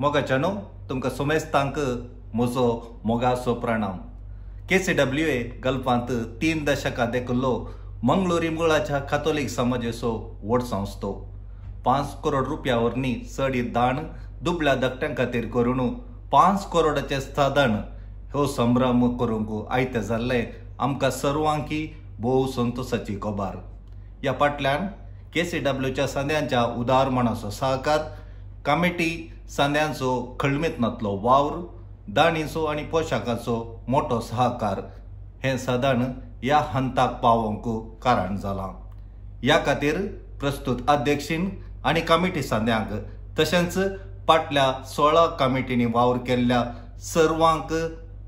मोगा चणो तुमकां सोमेस तांक म्हजो मोगाचो प्रणाम के सी डब्ल्यू ए गल्पांत तीन दशकां देखुल्लो मंगळुरी मुळाच्या कथोलीक समाजाचो व्हड संस्थो पांच करोड रुपया सडी चडी दाण दुबल्या दकट्यां खातीर करून पांच करोडाचें साधन हो संभ्रम करूंक आयते जाल्ले आमकां सर्वांकी भोव संतोसाची कोबार ह्या फाटल्यान के सी डब्ल्यूच्या सद्यांच्या उदारमणाचो सहकार कमिटी सांद्यांचो खळमेतनांतलो वावर दाणीचो आनी पोशाखाचो मोठो सहकार हे सदन ह्या हंताक पावंक कारण जालां ह्या खातीर प्रस्तुत अध्यक्षीन आनी कमिटी सांद्यांक तशेंच फाटल्या सोळा कमिटींनी वावर केल्ल्या सर्वांक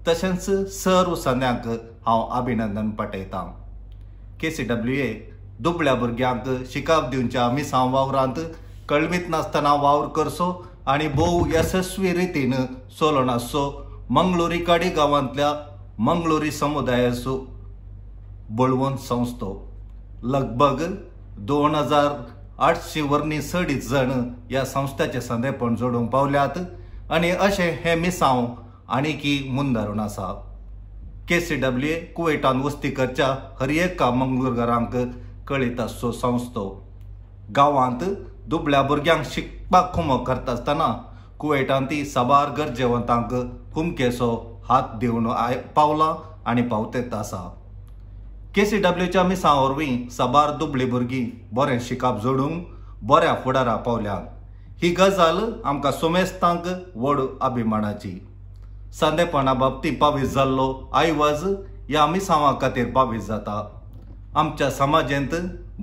तशेंच सर्व संध्यांक हांव अभिनंदन पाठयतां के सी डब्ल्यू ए दुबळ्या भुरग्यांक शिकाप दिवच्या मिसां वावरांत कळमीत नासतना वावर करचो आणि बहु यशस्वी रीतीनं सोलनासो असो मंगलोरी काडी गावांतल्या मंगलोरी समुदाय असो बळवंत संस्थो लगभग दोन हजार आठशे वरणी सडीच जण या संस्थेचे संदेपण जोडूंक पावल्यात आणि असे हे मिसांव आणखी मुंदारून आसा के सी डब्ल्यू ए कुवेटान वस्ती करच्या हर एका कळीत असो संस्थो गांवांत दुबल्या भुरग्यांक शिकपाक खुमो करता आसतना कुवेटांत ती साबार गरजेवंतांक हुमकेसो हात दिवन आय पावला आनी पावतेत आसा के सी डब्ल्यूच्या मिसां वरवीं साबार दुबळी भुरगीं बरें शिकाप जोडूंक बऱ्या फुडारा पावल्यात ही गजाल आमकां सोमेस्तांक व्हड अभिमानाची संदेपणा बाबतींत पावीस जाल्लो आयवाज ह्या मिसांवा खातीर पावीस जाता आमच्या समाजांत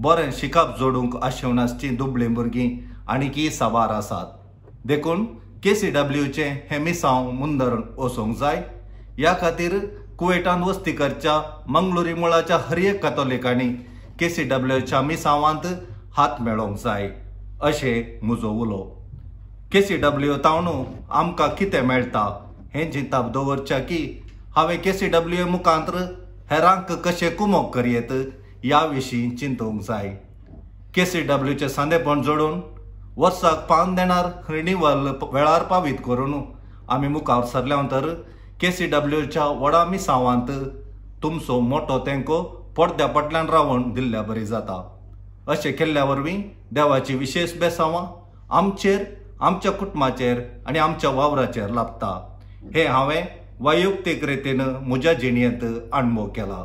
बरें शिकप जोडूंक आशिवनासची दुबळीं भुरगीं की साबार आसात देखून के सी डब्ल्यूचे हे मिसांव मुंदर वचूंक जाय ह्या खातीर कुवेटान वस्ती करच्या मंगलोरी मुळाच्या हरएक कतोलिकांनी के सी डब्ल्यूच्या मिसांवांत हात मेळोवंक जाय अशें म्हजो उलो के सी डब्ल्यू तावणू आमकां कितें मेळटा हें जिताब दवरच्या की हांवें के सी डब्ल्यू मुखांत हेरांक कशें कुमोक करयेत याविषयी चिंतवंक जाय के सी डब्ल्यूचे सांदेपण जोडून वर्साक पान देणार रिनिवल वेळार पावीत करून आम्ही मुखार सरल्या नंतर के सी डब्ल्यूच्या वडा मिसावांत तुमचो मोठो तेंको पडद्या पटल्यान रावण दिल्ल्या बरी जाता अशें केल्ल्या वरवीं देवाची विशेष बेसावां आमचेर आमच्या कुटुंबाचेर आनी आमच्या वावराचेर लाभता हे हांवें वैयक्तीक रितीन म्हज्या जिणेंत अणभव केला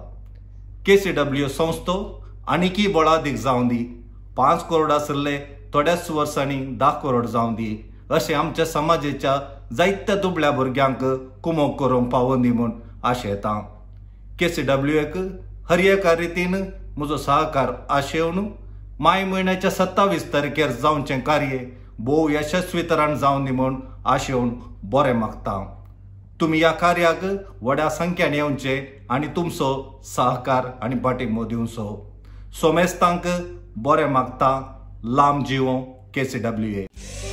के सी डब्ल्यू संस्थो आणखी बळादीक जावं दी पांच करोड असले थोड्याच वर्सांनी दहा करोड जावं दी असे आमच्या समाजाच्या जायत्या दुबळ्या भुरग्यांक कुमो करूंक पावूं दी म्हूण आशेता के सी एक हर रितीन म्हजो सहकार आशेवन माय म्हयन्याच्या सत्तावीस तारखेर जावचें कार्य भोव यशस्वी तरान जावं दी म्हूण आशेवन बरें मागता तुम्ही या कार्याक वड़ा संख्यान येवचे आणि तुमचो सहकार आनी पाठिंबो दिवचो सोमेस्तांक बरे मागता लांब जिवो के सी डब्ल्यू ए